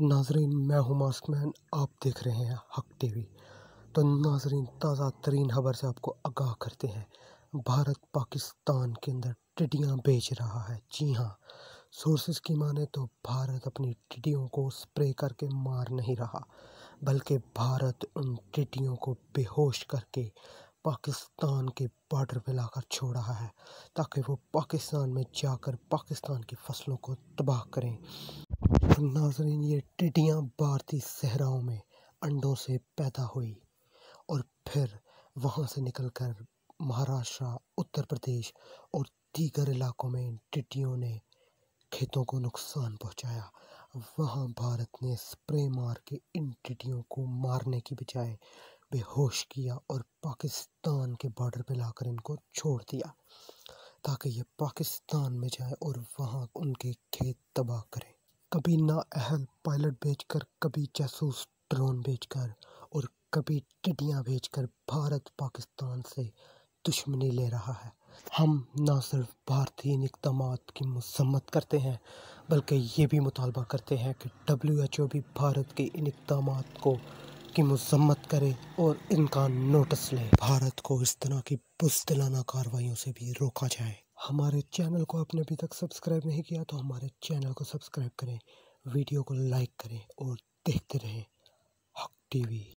नाजरीन मैं हूं मास्कमैन आप देख रहे हैं हक टीवी तो नाजरीन ताज़ा तरीन खबर से आपको आगाह करते हैं भारत पाकिस्तान के अंदर टिडियाँ बेच रहा है जी हाँ सोर्सेज की माने तो भारत अपनी टिडियों को स्प्रे करके मार नहीं रहा बल्कि भारत उन टिडियों को बेहोश करके पाकिस्तान के बॉर्डर पर लाकर छोड़ रहा है ताकि वो पाकिस्तान में जाकर पाकिस्तान की फसलों को तबाह करें और नाजरीन ये टिटियाँ भारतीय सहराओं में अंडों से पैदा हुई और फिर वहाँ से निकलकर महाराष्ट्र उत्तर प्रदेश और दीगर इलाकों में इन टिड्डियों ने खेतों को नुकसान पहुँचाया वहाँ भारत ने स्प्रे मार के इन टिड्डियों को मारने की बजाय बेहोश किया और पाकिस्तान के बॉर्डर पर लाकर इनको छोड़ दिया ताकि ये पाकिस्तान में जाए और वहाँ उनके खेत तबाह करें कभी अहम पायलट बेचकर कभी जासूस ड्रोन बेचकर और कभी टिडियाँ बेचकर भारत पाकिस्तान से दुश्मनी ले रहा है हम ना सिर्फ भारतीय इकदाम की मसम्मत करते हैं बल्कि ये भी मुतालबा करते हैं कि डब्ल्यू एच ओ भी भारत के इन इकदाम को की मसम्मत करे और इनका नोटिस ले भारत को इस तरह की बुजदिलाना कार्रवाई से भी रोका जाए हमारे चैनल को आपने अभी तक सब्सक्राइब नहीं किया तो हमारे चैनल को सब्सक्राइब करें वीडियो को लाइक करें और देखते रहें हक टीवी